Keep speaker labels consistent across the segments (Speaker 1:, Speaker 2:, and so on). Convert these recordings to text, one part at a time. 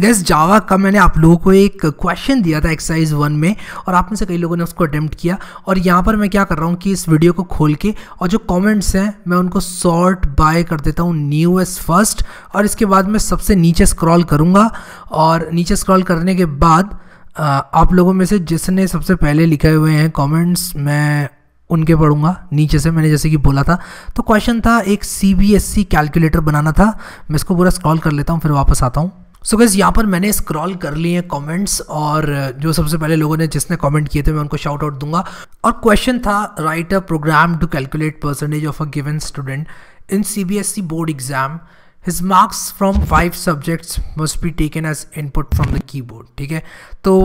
Speaker 1: gas जावा का मैंने आप लोगों को एक क्वेश्चन दिया था एक्सरसाइज वन में और आप में से कई लोगों ने उसको अटैम्प्ट किया और यहाँ पर मैं क्या कर रहा हूँ कि इस वीडियो को खोल के और जो कमेंट्स हैं मैं उनको सॉर्ट बाय कर देता हूँ न्यू एस फर्स्ट और इसके बाद मैं सबसे नीचे स्क्रॉल करूँगा और नीचे स्क्रॉल करने के बाद आप लोगों में से जिसने सबसे पहले लिखे हुए हैं कॉमेंट्स मैं उनके पढ़ूंगा नीचे से मैंने जैसे कि बोला था तो क्वेश्चन था एक C B S C calculator बनाना था मैं इसको पूरा स्क्रॉल कर लेता हूँ फिर वापस आता हूँ सो गैस यहाँ पर मैंने स्क्रॉल कर लिए हैं कमेंट्स और जो सबसे पहले लोगों ने जिसने कमेंट किए थे मैं उनको शाउट आउट दूंगा और क्वेश्चन था write a program to calculate percentage of a given student in C B S E board exam his marks from five subjects must be taken as input from the keyboard ठीक है तो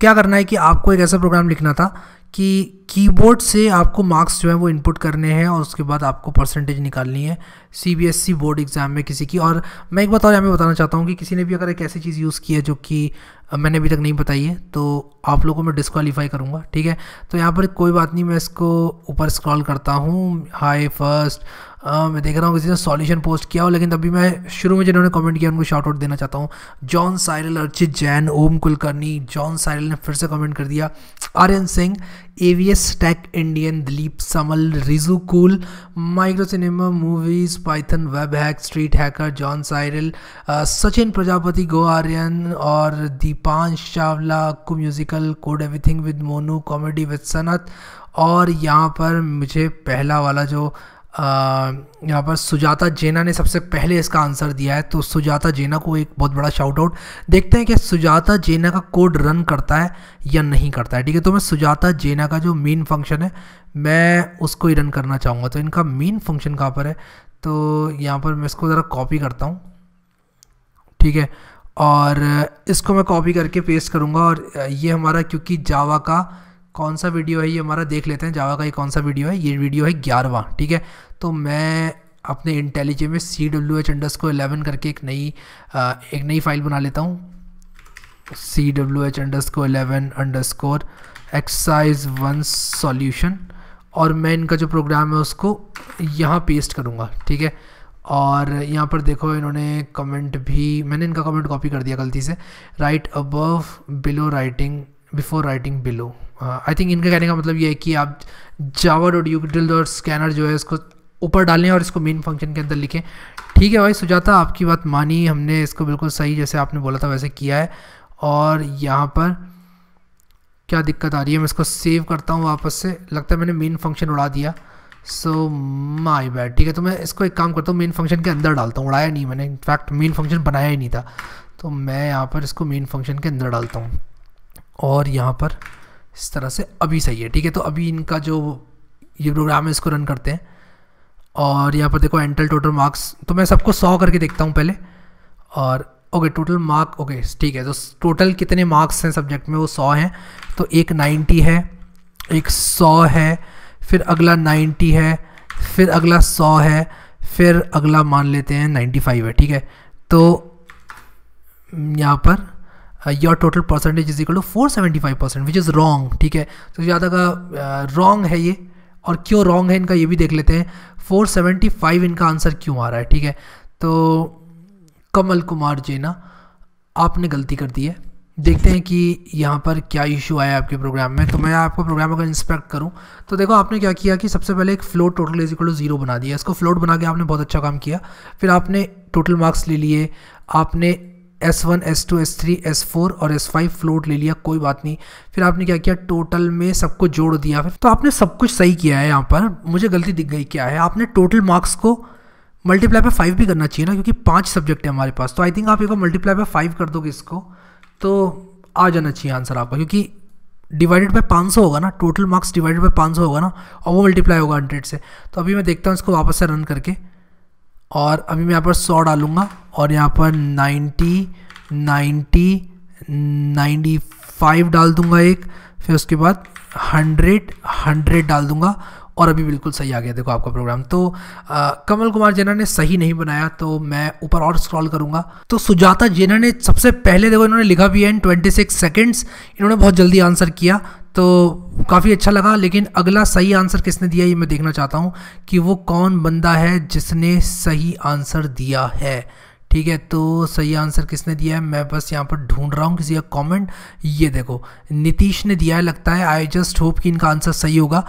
Speaker 1: क्या करना है कि आपको एक ऐसा प्रोग्राम लिखना था कि कीबोर्ड से आपको मार्क्स जो है वो इनपुट करने हैं और उसके बाद आपको परसेंटेज निकालनी है सीबीएसई बोर्ड एग्ज़ाम में किसी की और मैं एक बात और यहाँ पर बताना चाहता हूँ कि किसी ने भी अगर एक ऐसी चीज़ यूज़ की है जो कि मैंने अभी तक नहीं बताई है तो आप लोगों को मैं डिसक्वालीफाई करूँगा ठीक है तो यहाँ पर कोई बात नहीं मैं इसको ऊपर स्क्रॉल करता हूँ हाई फर्स्ट आ, मैं देख रहा हूँ किसी ने सॉल्यूशन पोस्ट किया हो लेकिन तभी मैं शुरू में जिन्होंने कमेंट किया उनको शॉर्ट आउट देना चाहता हूँ John Cyril Archit Jain Om Kulkarni John Cyril ने फिर से कमेंट कर दिया Aryan Singh AVS tech Indian Dilip Samal Riju cool micro cinema movies Python web hack street hacker John Cyril Sachin Prajapati go Aryan और दीपांश चावला को musical code everything with Monu comedy with Sanat और यहाँ पर मुझे पहला वाला जो यहाँ पर सुजाता जेना ने सबसे पहले इसका आंसर दिया है तो सुजाता जेना को एक बहुत बड़ा शाउट आउट देखते हैं कि सुजाता जेना का कोड रन करता है या नहीं करता है ठीक है तो मैं सुजाता जेना का जो मेन फंक्शन है मैं उसको ही रन करना चाहूँगा तो इनका मेन फंक्शन कहाँ पर है तो यहाँ पर मैं इसको ज़रा कॉपी करता हूँ ठीक है और इसको मैं कॉपी करके पेस्ट करूँगा और ये हमारा क्योंकि जावा का कौन सा वीडियो है ये हमारा देख लेते हैं जावा का ये कौन सा वीडियो है ये वीडियो है ग्यारहवा ठीक है तो मैं अपने इंटेलिजे में सी डब्ल्यू एच अंडर्स को एलेवन करके एक नई एक नई फाइल बना लेता हूँ सी डब्ल्यू एच अंडर्स को eleven underscore exercise one solution और मैं इनका जो प्रोग्राम है उसको यहाँ पेस्ट करूँगा ठीक है और यहाँ पर देखो इन्होंने कमेंट भी मैंने इनका कमेंट कॉपी कर दिया गलती से right above below writing before writing below I uh, think इनका कहने का मतलब ये है कि आप जावर डॉट यू ड्रिल और स्कैनर जो है इसको ऊपर डालें और इसको मेन फंक्शन के अंदर लिखें ठीक है भाई सुजाता आपकी बात मानी हमने इसको बिल्कुल सही जैसे आपने बोला था वैसे किया है और यहाँ पर क्या दिक्कत आ रही है मैं इसको सेव करता हूँ वापस से लगता है मैंने मेन फंक्शन उड़ा दिया सो माई बैड ठीक है तो मैं इसको एक काम करता हूँ मेन फंक्शन के अंदर डालता हूँ उड़ाया नहीं मैंने इनफैक्ट मेन फंक्शन बनाया ही नहीं था तो मैं यहाँ पर इसको मेन फंक्शन के अंदर डालता हूँ और यहाँ पर इस तरह से अभी सही है ठीक है तो अभी इनका जो ये प्रोग्राम है इसको रन करते हैं और यहाँ पर देखो एंटल टोटल मार्क्स तो मैं सबको सौ करके देखता हूँ पहले और ओके टोटल मार्क ओके ठीक है तो टोटल कितने मार्क्स हैं सब्जेक्ट में वो सौ हैं तो एक नाइन्टी है एक सौ है फिर अगला नाइन्टी है फिर अगला सौ है फिर अगला मान लेते हैं नाइन्टी फाइव है ठीक है तो यहाँ पर your total percentage is equal to four seventy five percent which is wrong ठीक है तो ज़्यादा का रॉन्ग है ये और क्यों रॉन्ग है इनका ये भी देख लेते हैं फोर सेवेंटी फाइव इनका आंसर क्यों आ रहा है ठीक है तो कमल कुमार ना आपने गलती कर दी है देखते हैं कि यहाँ पर क्या इशू आया आपके प्रोग्राम में तो मैं आपको प्रोग्राम अगर इंस्पेक्ट करूँ तो देखो आपने क्या किया कि सबसे पहले एक float total is equal to zero बना दिया इसको फ्लोट बना के आपने बहुत अच्छा काम किया फिर आपने टोटल मार्क्स ले लिए आपने S one S two S three S four और एस फाइव फ्लोट ले लिया कोई बात नहीं फिर आपने क्या किया टोटल में सबको जोड़ दिया फिर तो आपने सब कुछ सही किया है यहाँ पर मुझे गलती दिख गई क्या है आपने टोटल मार्क्स को मल्टीप्लाई बाय फाइव भी करना चाहिए ना क्योंकि पाँच सब्जेक्ट है हमारे पास तो आई थिंक आप एक बार मल्टीप्लाई बाय फाइव कर दोगे इसको तो आ जाना चाहिए आंसर आपका क्योंकि डिवाइडेड बाय पाँच सौ होगा ना टोटल मार्क्स डिवाइडेड बाय पाँच सौ होगा ना और वो मल्टीप्लाई होगा हंड्रेड से तो अभी मैं देखता हूँ इसको वापस से रन करके और अभी मैं यहाँ पर सौ डालूँगा और यहाँ पर नाइन्टी नाइन्टी नाइन्टी फाइव डाल दूँगा एक फिर उसके बाद हंड्रेड हंड्रेड डाल दूँगा और अभी बिल्कुल सही आ गया देखो आपका प्रोग्राम तो आ, कमल कुमार जेना ने सही नहीं बनाया तो मैं ऊपर और स्क्रॉल करूंगा तो सुजाता जेना ने सबसे पहले देखो इन्होंने लिखा भी है इन 26 सेकंड्स इन्होंने बहुत जल्दी आंसर किया तो काफ़ी अच्छा लगा लेकिन अगला सही आंसर किसने दिया ये मैं देखना चाहता हूँ कि वो कौन बंदा है जिसने सही आंसर दिया है ठीक है तो सही आंसर किसने दिया है मैं बस यहाँ पर ढूंढ रहा हूँ किसी का कमेंट ये देखो नीतीश ने दिया है लगता है आई जस्ट होप कि इनका आंसर सही होगा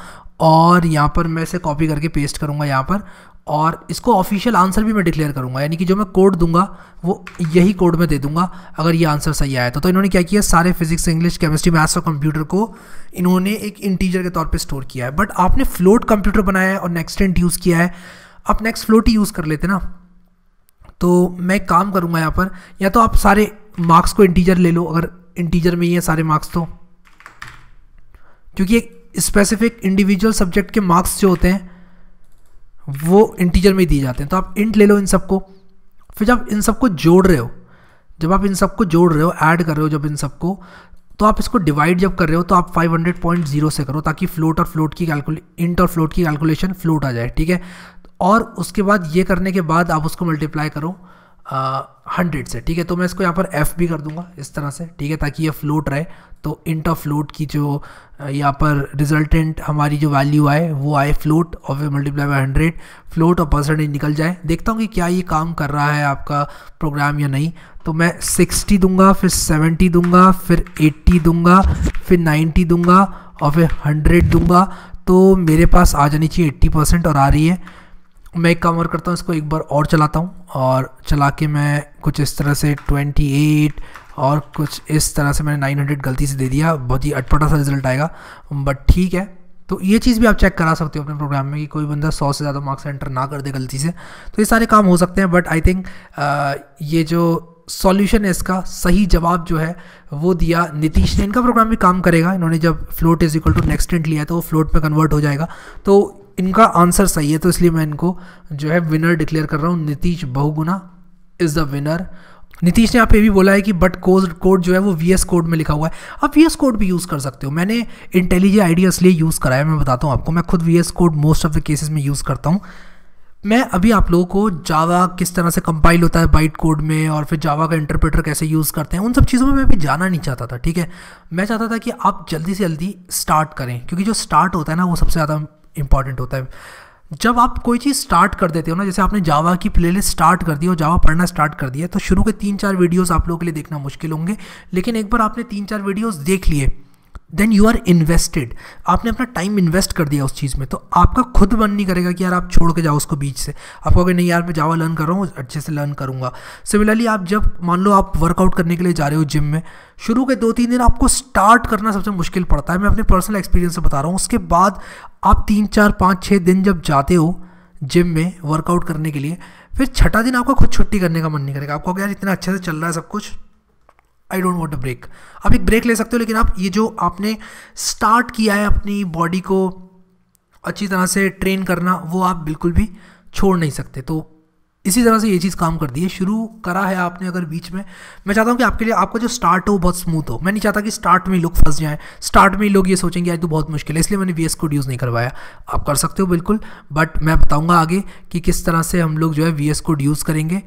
Speaker 1: और यहाँ पर मैं इसे कॉपी करके पेस्ट करूँगा यहाँ पर और इसको ऑफिशियल आंसर भी मैं डिक्लेयर करूँगा यानी कि जो मैं कोड दूंगा वो यही कोड में दे दूंगा अगर ये आंसर सही आया तो, तो इन्होंने क्या किया सारे फिजिक्स इंग्लिश केमिस्ट्री मैथ्स और कंप्यूटर को इन्होंने एक इंटीजर के तौर पे स्टोर किया है बट आपने फ्लोट कंप्यूटर बनाया है और नेक्स्ट यूज़ किया है आप नेक्स्ट फ्लोट ही यूज़ कर लेते ना तो मैं काम करूँगा यहाँ पर या तो आप सारे मार्क्स को इंटीजर ले लो अगर इंटीजर में ही है सारे मार्क्स तो क्योंकि एक स्पेसिफिक इंडिविजुअल सब्जेक्ट के मार्क्स जो होते हैं वो इंटीजर में ही दिए जाते हैं तो आप इंट ले लो इन सबको फिर जब इन सबको जोड़ रहे हो जब आप इन सबको जोड़ रहे हो ऐड कर रहे हो जब इन सबको तो आप इसको डिवाइड जब कर रहे हो तो आप 500.0 से करो ताकि फ्लोट और फ्लोट की कैलकुले इंट और फ्लोट की कैलकुलेशन फ्लोट आ जाए ठीक है और उसके बाद ये करने के बाद आप उसको मल्टीप्लाई करो हंड्रेड से ठीक है तो मैं इसको यहाँ पर एफ़ भी कर दूंगा इस तरह से ठीक है ताकि ये फ्लोट रहे तो इंट ऑफ फ्लोट की जो यहाँ पर रिजल्टेंट हमारी जो वैल्यू आए वो आए फ्लोट और फिर मल्टीप्लाई बाय हंड्रेड फ्लोट और परसेंटेज निकल जाए देखता हूँ कि क्या ये काम कर रहा है आपका प्रोग्राम या नहीं तो मैं सिक्सटी दूंगा फिर सेवेंटी दूंगा फिर एट्टी दूंगा फिर नाइन्टी दूंगा और फिर हंड्रेड दूंगा तो मेरे पास आ जानी चाहिए एट्टी परसेंट और आ रही है मैं एक काम और करता हूँ इसको एक बार और चलाता हूँ और चला के मैं कुछ इस तरह से 28 और कुछ इस तरह से मैंने 900 गलती से दे दिया बहुत ही अटपटा सा रिजल्ट आएगा बट ठीक है तो ये चीज़ भी आप चेक करा सकते हो अपने प्रोग्राम में कि कोई बंदा सौ से ज़्यादा मार्क्स एंटर ना कर दे गलती से तो ये सारे काम हो सकते हैं बट आई थिंक ये जो सॉल्यूशन है इसका सही जवाब जो है वो दिया नीतीश ने इनका प्रोग्राम भी काम करेगा इन्होंने जब float is equal to next int लिया तो वो फ्लोट में कन्वर्ट हो जाएगा तो इनका आंसर सही है तो इसलिए मैं इनको जो है विनर डिक्लेयर कर रहा हूँ Nitish Bahuguna is the winner Nitish ने यहाँ पे भी बोला है कि बट कोड कोड जो है वो वी एस कोड में लिखा हुआ है आप वी एस कोड भी यूज़ कर सकते हो मैंने इंटेलिजेंट आइडिया इसलिए यूज़ कराया है मैं बताता हूँ आपको मैं खुद V S code most of the cases में यूज़ करता हूँ मैं अभी आप लोगों को जावा किस तरह से कंपाइल होता है बाइट कोड में और फिर जावा का इंटरप्रेटर कैसे यूज़ करते हैं उन सब चीज़ों में मैं भी जाना नहीं चाहता था ठीक है मैं चाहता था कि आप जल्दी से जल्दी स्टार्ट करें क्योंकि जो स्टार्ट होता है ना वो सबसे ज़्यादा इंपॉर्टेंट होता है जब आप कोई चीज़ स्टार्ट कर देते हो ना जैसे आपने जावा की प्लेलिस्ट स्टार्ट कर दी और जावा पढ़ना स्टार्ट कर दिया तो शुरू के तीन चार वीडियोस आप लोगों के लिए देखना मुश्किल होंगे लेकिन एक बार आपने तीन चार वीडियोस देख लिए देन यू आर इन्वेस्टेड आपने अपना टाइम इन्वेस्ट कर दिया उस चीज़ में तो आपका खुद मन नहीं करेगा कि यार आप छोड़ के जाओ उसको बीच से आप कहोगे नहीं यार मैं जावा लर्न कर रहा हूँ अच्छे से लर्न करूँगा सिमिलरली आप जब मान लो आप वर्कआउट करने के लिए जा रहे हो जिम में शुरू के दो तीन दिन आपको स्टार्ट करना सबसे मुश्किल पड़ता है मैं अपने पर्सनल एक्सपीरियंस से बता रहा हूँ उसके बाद आप तीन चार पाँच छः दिन जब जाते हो जिम में वर्कआउट करने के लिए फिर छठा दिन आपका खुद छुट्टी करने का मन नहीं करेगा आपको यार इतना अच्छे से चल रहा है सब कुछ I don't want a break आप एक ब्रेक ले सकते हो लेकिन आप ये जो आपने स्टार्ट किया है अपनी बॉडी को अच्छी तरह से ट्रेन करना वो आप बिल्कुल भी छोड़ नहीं सकते तो इसी तरह से ये चीज़ काम कर दी है शुरू करा है आपने अगर बीच में मैं चाहता हूँ कि आपके लिए आपका जो स्टार्ट हो बहुत स्मूथ हो मैं नहीं चाहता कि स्टार्ट में लोग फंस जाएं स्टार्ट में लोग ये सोचेंगे आज तो बहुत मुश्किल है इसलिए मैंने वी एस कोड यूज़ नहीं करवाया आप कर सकते हो बिल्कुल बट मैं बताऊँगा आगे कि किस तरह से हम लोग जो है वी एस कोड यूज़ करेंगे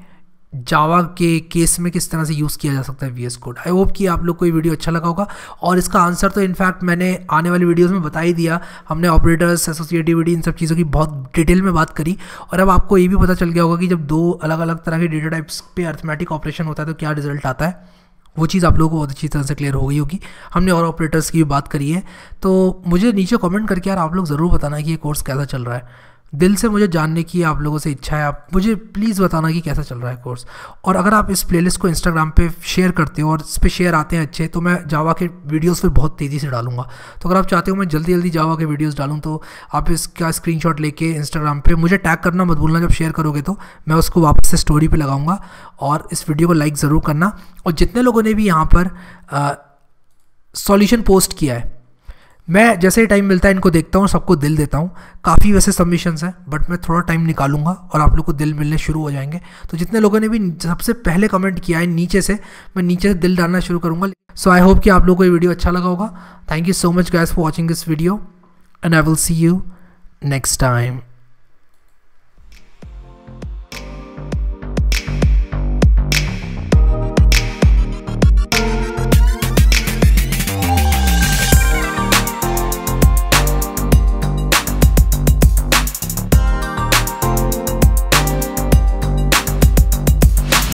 Speaker 1: जावा के केस में किस तरह से यूज़ किया जा सकता है V S code I hope कि आप लोग को ये वीडियो अच्छा लगा होगा और इसका आंसर तो इनफैक्ट मैंने आने वाली वीडियोज़ में बता ही दिया हमने ऑपरेटर्स एसोसिएटिविटी इन सब चीज़ों की बहुत डिटेल में बात करी और अब आपको ये भी पता चल गया होगा कि जब दो अलग अलग तरह के डेटा टाइप्स पे अर्थमेटिक ऑपरेशन होता है तो क्या रिजल्ट आता है वो चीज़ आप लोगों को बहुत अच्छी तरह से क्लियर हो गई होगी हमने और ऑपरेटर्स की भी बात करी है तो मुझे नीचे कमेंट करके यार आप लोग ज़रूर बताना कि ये कोर्स कैसा चल रहा है दिल से मुझे जानने की आप लोगों से इच्छा है आप मुझे प्लीज़ बताना कि कैसा चल रहा है कोर्स और अगर आप इस प्लेलिस्ट को इंस्टाग्राम पे शेयर करते हो और इस पर शेयर आते हैं अच्छे तो मैं जावा के वीडियोस पे बहुत तेज़ी से डालूंगा तो अगर आप चाहते हो मैं जल्दी जल्दी जावा के वीडियोस डालूँ तो आप इसका शॉट लेके इंस्टाग्राम पर मुझे टैग करना मत भूलना जब शेयर करोगे तो मैं उसको वापस से स्टोरी पर लगाऊँगा और इस वीडियो को लाइक ज़रूर करना और जितने लोगों ने भी यहाँ पर सॉल्यूशन पोस्ट किया है मैं जैसे ही टाइम मिलता है इनको देखता हूँ सबको दिल देता हूँ काफ़ी वैसे सबमिशंस हैं बट मैं थोड़ा टाइम निकालूंगा और आप लोग को दिल मिलने शुरू हो जाएंगे तो जितने लोगों ने भी सबसे पहले कमेंट किया है नीचे से मैं नीचे से दिल डालना शुरू करूँगा सो आई होप कि आप लोग को ये वीडियो अच्छा लगा होगा thank you so much guys for watching this video and I will see you next time